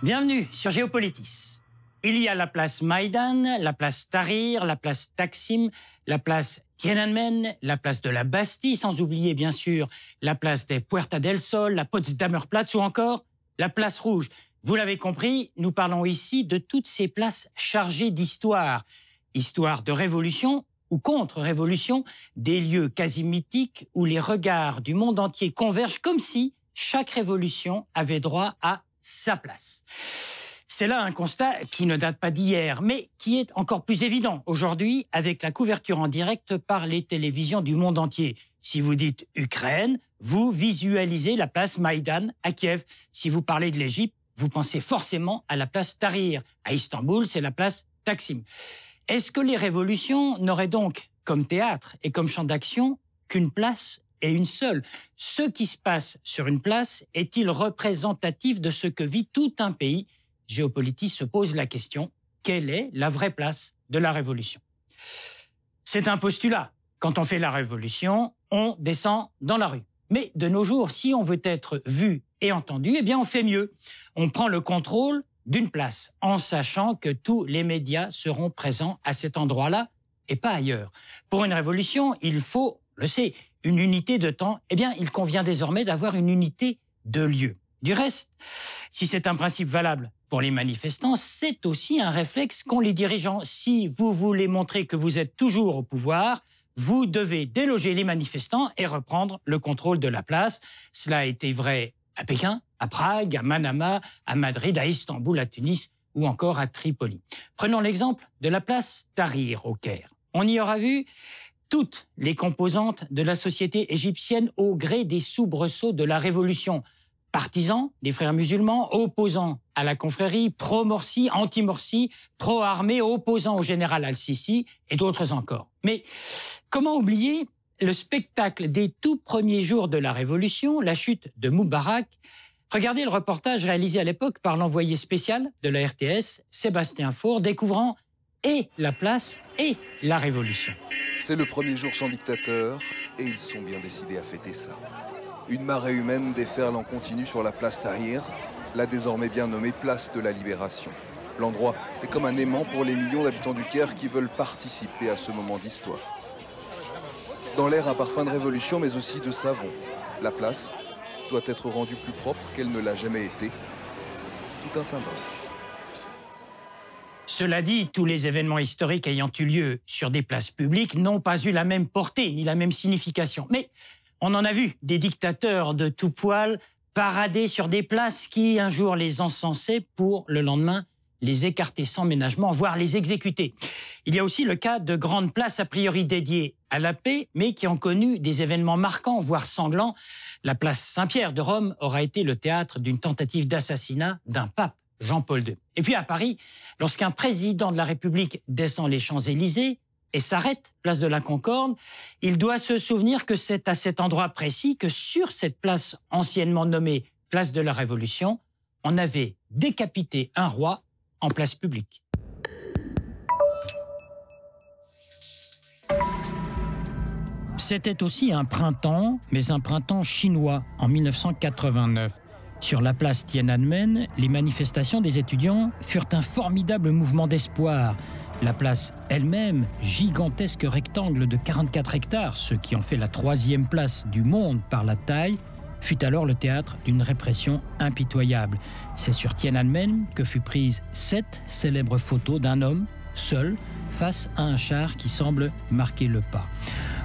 Bienvenue sur Géopolitis. Il y a la place Maïdan, la place Tahrir, la place Taksim, la place Tiananmen, la place de la Bastille, sans oublier bien sûr la place des Puerta del Sol, la Potsdamer Platz ou encore la place Rouge. Vous l'avez compris, nous parlons ici de toutes ces places chargées d'histoire. Histoire de révolution ou contre-révolution, des lieux quasi mythiques où les regards du monde entier convergent comme si chaque révolution avait droit à sa place. C'est là un constat qui ne date pas d'hier, mais qui est encore plus évident aujourd'hui avec la couverture en direct par les télévisions du monde entier. Si vous dites Ukraine, vous visualisez la place Maïdan à Kiev. Si vous parlez de l'Égypte, vous pensez forcément à la place Tahrir. À Istanbul, c'est la place Taksim. Est-ce que les révolutions n'auraient donc, comme théâtre et comme champ d'action, qu'une place et une seule. Ce qui se passe sur une place est-il représentatif de ce que vit tout un pays géopolitique se pose la question, quelle est la vraie place de la révolution C'est un postulat. Quand on fait la révolution, on descend dans la rue. Mais de nos jours, si on veut être vu et entendu, eh bien on fait mieux. On prend le contrôle d'une place, en sachant que tous les médias seront présents à cet endroit-là et pas ailleurs. Pour une révolution, il faut, le sait, une unité de temps, eh bien, il convient désormais d'avoir une unité de lieu. Du reste, si c'est un principe valable pour les manifestants, c'est aussi un réflexe qu'ont les dirigeants. Si vous voulez montrer que vous êtes toujours au pouvoir, vous devez déloger les manifestants et reprendre le contrôle de la place. Cela a été vrai à Pékin, à Prague, à Manama, à Madrid, à Istanbul, à Tunis ou encore à Tripoli. Prenons l'exemple de la place Tahrir au Caire. On y aura vu toutes les composantes de la société égyptienne au gré des soubresauts de la révolution. Partisans des frères musulmans, opposants à la confrérie, pro-Morsi, anti-Morsi, pro-armée, opposants au général al-Sisi et d'autres encore. Mais comment oublier le spectacle des tout premiers jours de la Révolution, la chute de Moubarak, Regardez le reportage réalisé à l'époque par l'envoyé spécial de la RTS, Sébastien Four, découvrant et la place et la révolution. C'est le premier jour sans dictateur et ils sont bien décidés à fêter ça. Une marée humaine déferle en continu sur la place Tahir, la désormais bien nommée place de la Libération. L'endroit est comme un aimant pour les millions d'habitants du Caire qui veulent participer à ce moment d'histoire. Dans l'air, un parfum de révolution, mais aussi de savon. La place doit être rendue plus propre qu'elle ne l'a jamais été. Tout un symbole. Cela dit, tous les événements historiques ayant eu lieu sur des places publiques n'ont pas eu la même portée ni la même signification. Mais on en a vu des dictateurs de tout poil parader sur des places qui un jour les encensaient pour le lendemain les écarter sans ménagement, voire les exécuter. Il y a aussi le cas de grandes places a priori dédiées à la paix, mais qui ont connu des événements marquants, voire sanglants. La place Saint-Pierre de Rome aura été le théâtre d'une tentative d'assassinat d'un pape Jean-Paul II. Et puis à Paris, lorsqu'un président de la République descend les Champs-Élysées et s'arrête place de la Concorde, il doit se souvenir que c'est à cet endroit précis que sur cette place anciennement nommée place de la Révolution, on avait décapité un roi en place publique. C'était aussi un printemps, mais un printemps chinois en 1989. Sur la place Tiananmen, les manifestations des étudiants furent un formidable mouvement d'espoir. La place elle-même, gigantesque rectangle de 44 hectares, ce qui en fait la troisième place du monde par la taille, fut alors le théâtre d'une répression impitoyable. C'est sur Tiananmen que fut prise cette célèbre photo d'un homme, seul, face à un char qui semble marquer le pas.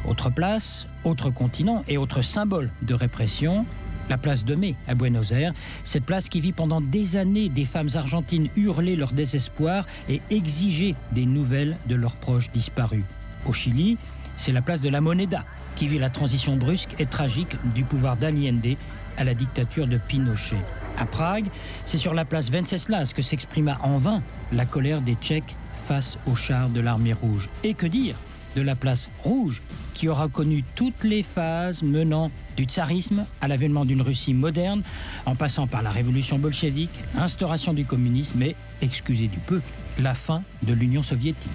Autre place, autre continent et autre symbole de répression, la place de Mai à Buenos Aires, cette place qui vit pendant des années des femmes argentines hurler leur désespoir et exiger des nouvelles de leurs proches disparus. Au Chili, c'est la place de la Moneda qui vit la transition brusque et tragique du pouvoir d'Allende à la dictature de Pinochet. À Prague, c'est sur la place Venceslas que s'exprima en vain la colère des Tchèques face aux chars de l'armée rouge. Et que dire de la place rouge, qui aura connu toutes les phases menant du tsarisme à l'avènement d'une Russie moderne, en passant par la révolution bolchevique, l'instauration du communisme et, excusez du peu, la fin de l'Union soviétique.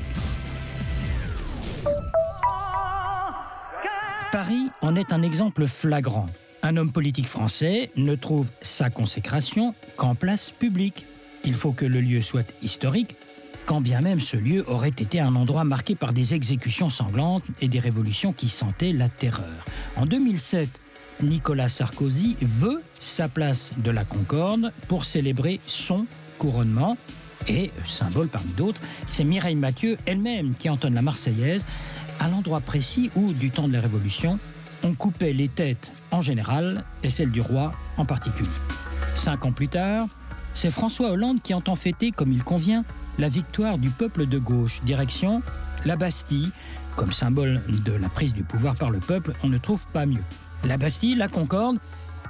Paris en est un exemple flagrant. Un homme politique français ne trouve sa consécration qu'en place publique. Il faut que le lieu soit historique, quand bien même ce lieu aurait été un endroit marqué par des exécutions sanglantes et des révolutions qui sentaient la terreur. En 2007, Nicolas Sarkozy veut sa place de la Concorde pour célébrer son couronnement. Et, symbole parmi d'autres, c'est Mireille Mathieu elle-même qui entonne la Marseillaise à l'endroit précis où, du temps de la Révolution, on coupait les têtes en général et celles du roi en particulier. Cinq ans plus tard, c'est François Hollande qui entend fêter, comme il convient, la victoire du peuple de gauche, direction la Bastille. Comme symbole de la prise du pouvoir par le peuple, on ne trouve pas mieux. La Bastille, la Concorde,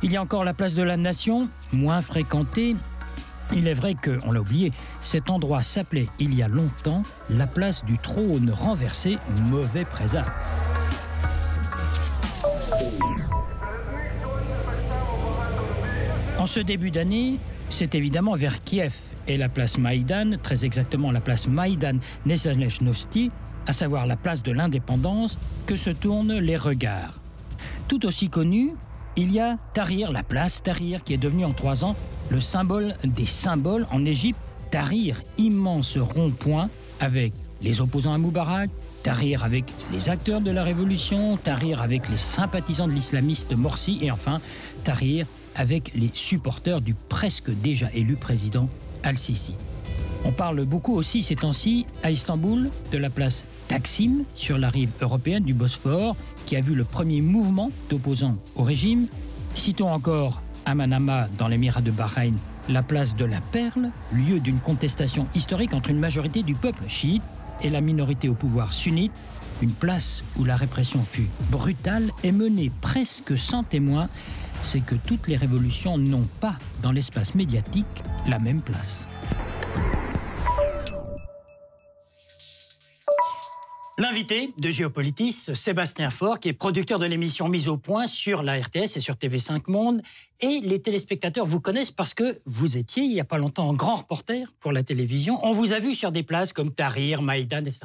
il y a encore la place de la Nation, moins fréquentée. Il est vrai que, on l'a oublié, cet endroit s'appelait il y a longtemps la place du trône renversé, mauvais présage. En ce début d'année, c'est évidemment vers Kiev et la place Maïdan, très exactement la place Maïdan Nezalezhnosti, à savoir la place de l'indépendance, que se tournent les regards. Tout aussi connu, il y a Tahrir, la place Tahrir, qui est devenue en trois ans le symbole des symboles en Égypte. Tahrir, immense rond-point avec les opposants à Moubarak, Tahrir avec les acteurs de la révolution, Tahrir avec les sympathisants de l'islamiste Morsi et enfin Tahrir avec les supporters du presque déjà élu président al-Sisi. On parle beaucoup aussi ces temps-ci à Istanbul de la place Taksim sur la rive européenne du Bosphore qui a vu le premier mouvement d'opposants au régime. Citons encore à Manama dans l'émirat de Bahreïn la place de la Perle, lieu d'une contestation historique entre une majorité du peuple chiite et la minorité au pouvoir sunnite, une place où la répression fut brutale et menée presque sans témoin c'est que toutes les révolutions n'ont pas, dans l'espace médiatique, la même place. L'invité de Géopolitis, Sébastien Faure, qui est producteur de l'émission Mise au point sur la RTS et sur TV5 Monde. Et les téléspectateurs vous connaissent parce que vous étiez, il n'y a pas longtemps, un grand reporter pour la télévision. On vous a vu sur des places comme Tahrir, Maïdan, etc.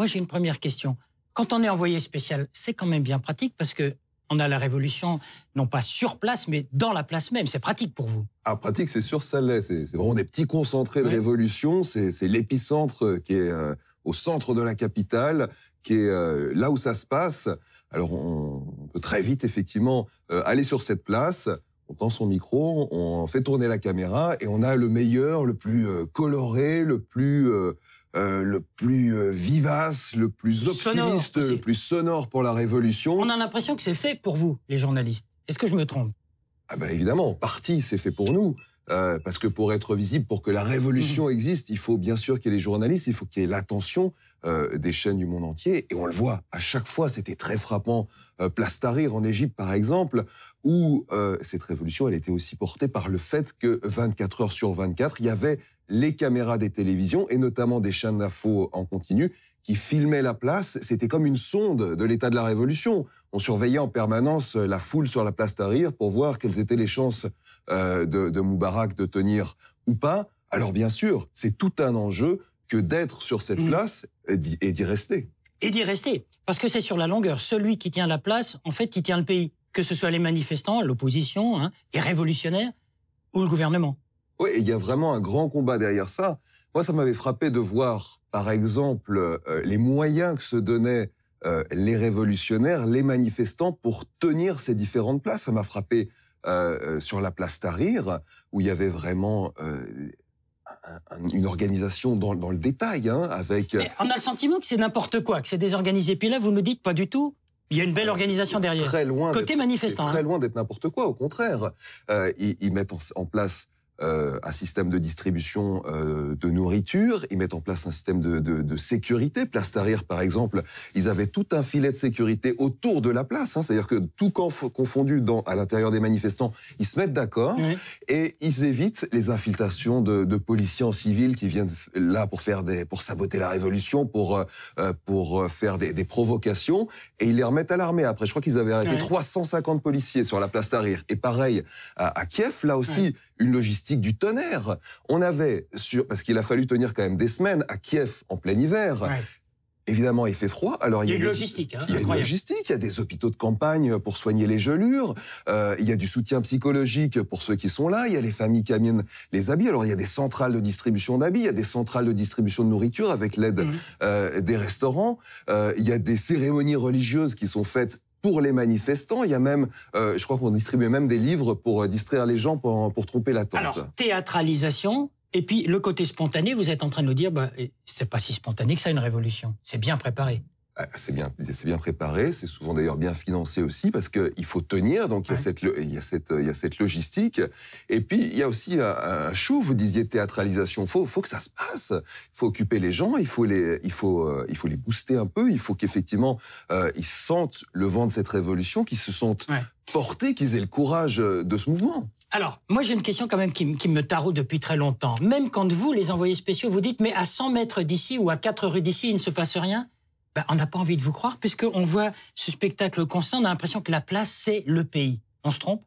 Moi, j'ai une première question. Quand on est envoyé spécial, c'est quand même bien pratique parce que on a la révolution, non pas sur place, mais dans la place même. C'est pratique pour vous. Ah, pratique, c'est sûr, ça l'est. C'est vraiment des petits concentrés de révolution. C'est l'épicentre euh, qui est euh, au centre de la capitale, qui est euh, là où ça se passe. Alors, on peut très vite, effectivement, aller sur cette place. On tend son micro, on fait tourner la caméra et on a le meilleur, le plus coloré, le plus euh, le plus euh, vivace, le plus optimiste, le plus sonore pour la Révolution. On a l'impression que c'est fait pour vous, les journalistes. Est-ce que je me trompe Ah ben évidemment, parti, c'est fait pour nous. Euh, parce que pour être visible, pour que la révolution mhm. existe, il faut bien sûr qu'il y ait les journalistes, il faut qu'il y ait l'attention des chaînes du monde entier. Et on le voit à chaque fois, c'était très frappant. Place Tahrir en Égypte, par exemple, où cette révolution, elle était aussi portée par le fait que 24 heures sur 24, il y avait les caméras des télévisions et notamment des chaînes d'infos en continu qui filmaient la place. C'était comme une sonde de l'état de la Révolution. On surveillait en permanence la foule sur la place Tahrir pour voir quelles étaient les chances euh, de, Moubarak de tenir ou pas. Alors bien sûr, c'est tout un enjeu que d'être sur cette mmh. place et d'y rester. Et d'y rester, parce que c'est sur la longueur. Celui qui tient la place, en fait, qui tient le pays. Que ce soit les manifestants, l'opposition, hein, les révolutionnaires ou le gouvernement. Oui, il y a vraiment un grand combat derrière ça. Moi, ça m'avait frappé de voir, par exemple, euh, les moyens que se donnaient euh, les révolutionnaires, les manifestants pour tenir ces différentes places. Ça m'a frappé euh, sur la place Tahrir, où il y avait vraiment une organisation dans, le détail, hein, avec. on a le sentiment que c'est n'importe quoi, que c'est désorganisé. Puis là, vous me dites pas du tout. Il y a une belle organisation derrière. Très Côté manifestant. Très hein. loin d'être n'importe quoi. Au contraire, ils, mettent en place euh, un système de distribution euh, de nourriture, ils mettent en place un système de, de, de sécurité. Place Tahrir, par exemple, ils avaient tout un filet de sécurité autour de la place, hein, c'est-à-dire que tout camp confondu dans, à l'intérieur des manifestants, ils se mettent d'accord et ils évitent les infiltrations de, de, policiers en civil qui viennent là pour faire des, pour saboter la révolution, pour euh, pour faire des, des, provocations et ils les remettent à l'armée. Après, je crois qu'ils avaient arrêté 350 policiers sur la place Tahrir. Et pareil à, à Kiev, là aussi une logistique du tonnerre. On avait, sur, parce qu'il a fallu tenir quand même des semaines à Kiev en plein hiver, Évidemment, il fait froid. Alors il y a, une logistique. il y a hein, logistique. Il y a des hôpitaux de campagne pour soigner les gelures. Euh, il y a du soutien psychologique pour ceux qui sont là. Il y a les familles qui amènent les habits. Alors il y a des centrales de distribution d'habits. Il y a des centrales de distribution de nourriture avec l'aide mmh. euh, des restaurants. Euh, il y a des cérémonies religieuses qui sont faites pour les manifestants. Il y a même, euh, je crois qu'on distribuait même des livres pour euh, distraire les gens, pour, pour tromper l'attente. Alors, théâtralisation, et puis, le côté spontané, vous êtes en train de nous dire, bah, c'est pas si spontané que ça, une révolution. C'est bien préparé. Ah, c'est bien, préparé, c'est souvent d'ailleurs bien financé aussi parce qu'il faut tenir, donc il y, a cette, il, y cette, logistique. Et puis il y a aussi un, show, vous disiez théâtralisation, faut, faut que ça se passe, il faut occuper les gens, il faut les, il faut, euh, il faut les booster un peu, il faut qu'effectivement euh, ils sentent le vent de cette révolution, qu'ils se sentent portés, qu'ils aient le courage euh, de ce mouvement. Alors, moi j'ai une question quand même qui, me taroue depuis très longtemps. Même quand vous, les envoyés spéciaux, vous dites mais à 100 mètres d'ici ou à 4 rues d'ici, il ne se passe rien bah, on n'a pas envie de vous croire, puisqu'on voit ce spectacle constant, on a l'impression que la place, c'est le pays. On se trompe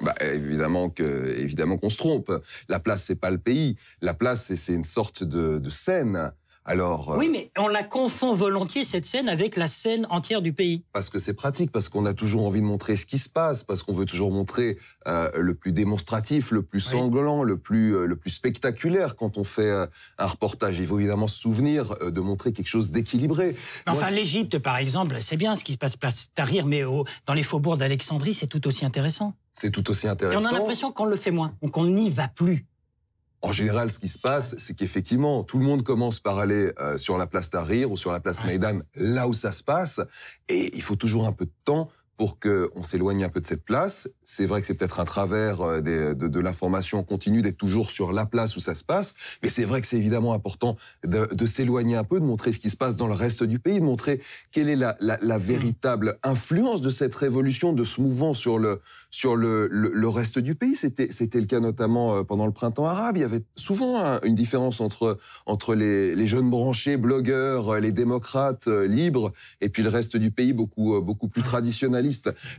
bah, évidemment que évidemment qu'on se trompe. La place c'est pas le pays. La place c'est une sorte de scène alors. Euh, oui, mais on la confond volontiers, cette scène, avec la scène entière du pays. Parce que c'est pratique, parce qu'on a toujours envie de montrer ce qui se passe, parce qu'on veut toujours montrer euh, le plus démonstratif, le plus sanglant, le, plus, euh, le plus spectaculaire quand on fait un reportage. Il faut évidemment se souvenir de montrer quelque chose d'équilibré. Enfin, l'Égypte, par exemple, c'est bien ce qui se passe place Tahrir, mais dans les faubourgs d'Alexandrie, c'est tout aussi intéressant. C'est tout aussi intéressant. Et on a l'impression qu'on le fait moins, qu'on n'y va plus. En général, ce qui se passe, c'est qu'effectivement, tout le monde commence par aller euh, sur la place Tahrir ou sur la place Maïdan, là où ça se passe, et il faut toujours un peu de temps pour qu'on s'éloigne un peu de cette place. C'est vrai que c'est peut-être un travers euh, de, de l'information continue d'être toujours sur la place où ça se passe, mais c'est vrai que c'est évidemment important de, s'éloigner un peu, de montrer ce qui se passe dans le reste du pays, de montrer quelle est la, véritable influence de cette révolution, de ce mouvement sur le, sur le, reste du pays. C'était, c'était le cas notamment euh, pendant le printemps arabe. Il y avait souvent une différence entre, entre les, les jeunes branchés, blogueurs, euh, les démocrates libres, et puis le reste du pays beaucoup, beaucoup plus traditionnel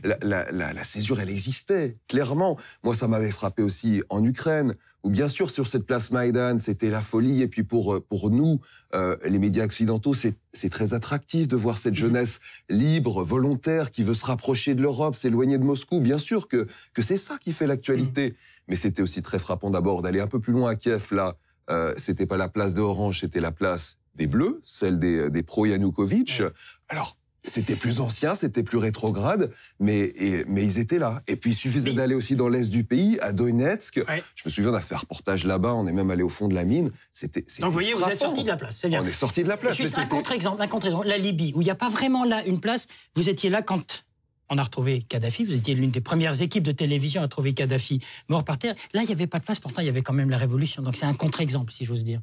la, césure, elle existait, clairement. Moi, ça m'avait frappé aussi en Ukraine, où bien sûr, sur cette place Maïdan, c'était la folie. Et puis pour, euh, pour nous, euh, les médias occidentaux, c'est très attractif de voir cette mhm. jeunesse libre, volontaire, qui veut se rapprocher de l'Europe, s'éloigner de Moscou. Bien sûr que, que c'est ça qui fait l'actualité. Mhm. Mais c'était aussi très frappant d'abord d'aller un peu plus loin à Kiev, là. Euh, c'était pas la place de Orange, c'était la place des Bleus, celle des, des pro-Yanukovych. Alors, c'était plus ancien, c'était plus rétrograde, mais, ils étaient là. Et puis il suffisait d'aller aussi dans l'est du pays, à Donetsk. Je me souviens d'avoir fait reportage là-bas, on est même allé au fond de la mine. C'était. Donc vous voyez, vous êtes sorti de la place, On est sorti de la place. Juste un contre-exemple, un contre-exemple. La Libye, où il n'y a pas vraiment là une place, vous étiez là quand on a retrouvé Kadhafi. Vous étiez l'une des premières équipes de télévision à trouver Kadhafi mort par terre. Là, il n'y avait pas de place. Pourtant, il y avait quand même la révolution. Donc, c'est un contre-exemple, si j'ose dire.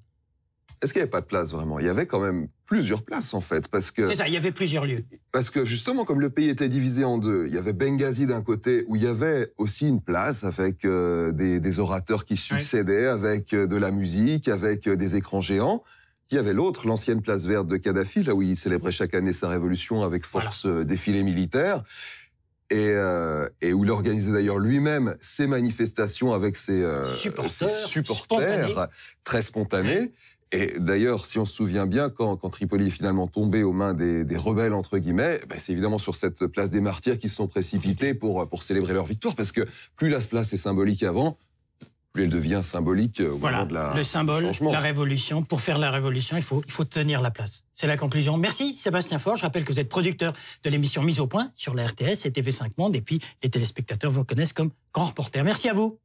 Est-ce qu'il n'y avait pas de place vraiment Il y avait quand même plusieurs places en fait parce que c'est ça il y avait plusieurs lieux parce que justement comme le pays était divisé en deux il y avait Benghazi d'un côté où il y avait aussi une place avec euh, des, orateurs qui succédaient avec euh, de la musique avec euh, des écrans géants il y avait l'autre l'ancienne place verte de Kadhafi là où il célébrait chaque année sa révolution avec force voilà. défilé militaire euh, et, où il organisait d'ailleurs lui-même ses manifestations avec ses, euh, supporters, très spontanés. Et d'ailleurs, si on se souvient bien, quand, Tripoli est finalement tombé aux mains des, rebelles, entre guillemets, bah, c'est évidemment sur cette place des martyrs qui se sont précipités pour, euh, pour célébrer leur victoire, parce que plus la place est symbolique avant, plus elle devient symbolique euh, voilà, de le symbole, la révolution. Pour faire la révolution, il faut, tenir la place. C'est la conclusion. Merci Sébastien Faure. Je rappelle que vous êtes producteur de l'émission Mise au point sur la RTS et TV5 Monde. Et puis les téléspectateurs vous connaissent comme grand reporter. Merci à vous.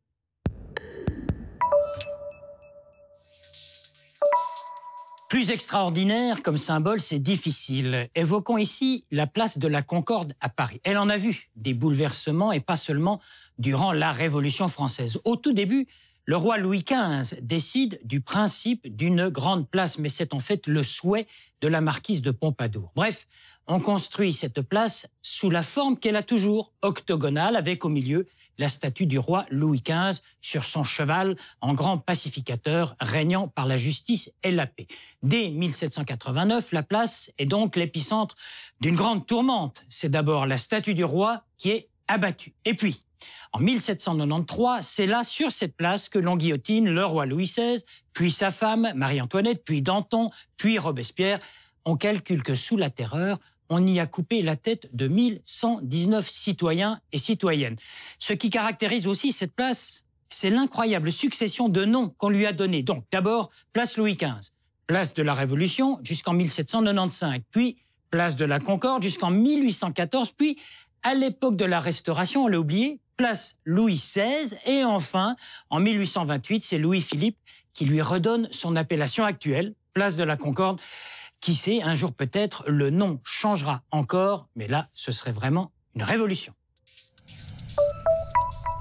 Plus extraordinaire comme symbole, c'est difficile. Évoquons ici la place de la Concorde à Paris. Elle en a vu des bouleversements et pas seulement durant la Révolution française. Au tout début, le roi Louis XV décide du principe d'une grande place, mais c'est en fait le souhait de la marquise de Pompadour. Bref, on construit cette place sous la forme qu'elle a toujours, octogonale, avec au milieu la statue du roi Louis XV sur son cheval en grand pacificateur régnant par la justice et la paix. Dès 1789, la place est donc l'épicentre d'une grande tourmente. C'est d'abord la statue du roi qui est abattue. Et puis, en 1793, c'est là, sur cette place, que l'on guillotine le roi Louis XVI, puis sa femme, Marie-Antoinette, puis Danton, puis Robespierre. On calcule que sous la terreur, on y a coupé la tête de 1119 citoyens et citoyennes. Ce qui caractérise aussi cette place, c'est l'incroyable succession de noms qu'on lui a donnés. Donc, d'abord, place Louis XV, place de la Révolution jusqu'en 1795, puis place de la Concorde jusqu'en 1814, puis à l'époque de la Restauration, on l'a oublié, place Louis XVI et enfin, en 1828, c'est Louis-Philippe qui lui redonne son appellation actuelle, place de la Concorde. Qui sait, un jour peut-être, le nom changera encore, mais là, ce serait vraiment une révolution.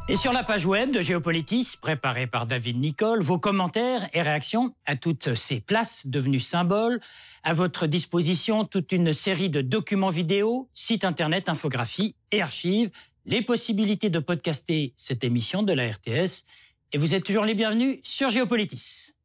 Et sur la page web de Géopolitis, préparée par David Nicole, vos commentaires et réactions à toutes ces places devenues symboles, à votre disposition toute une série de documents vidéo, sites internet, infographies et archives les possibilités de podcaster cette émission de la RTS. Et vous êtes toujours les bienvenus sur Géopolitis.